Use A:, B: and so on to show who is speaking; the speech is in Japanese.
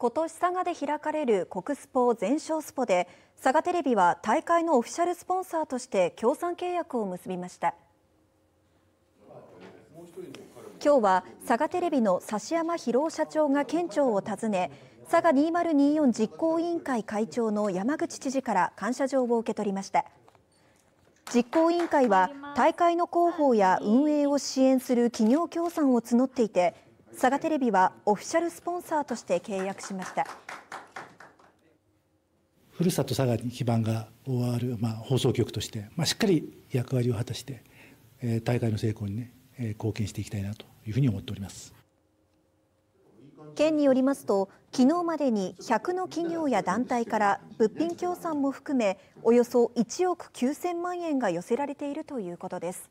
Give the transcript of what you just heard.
A: 今年佐賀で開かれる国スポ全勝スポで佐賀テレビは大会のオフィシャルスポンサーとして協賛契約を結びました今日は佐賀テレビの指山博社長が県庁を訪ね佐賀2024実行委員会会長の山口知事から感謝状を受け取りました実行委員会は大会の広報や運営を支援する企業協賛を募っていて佐賀テレビはオフィシャルスポンサーとして契約しました
B: ふるさと佐賀に基盤が終わる、まあ、放送局として、まあ、しっかり役割を果たして、えー、大会の成功にね、えー、貢献していきたいなというふうに思っております
A: 県によりますと昨日までに100の企業や団体から物品協賛も含めおよそ1億9000万円が寄せられているということです。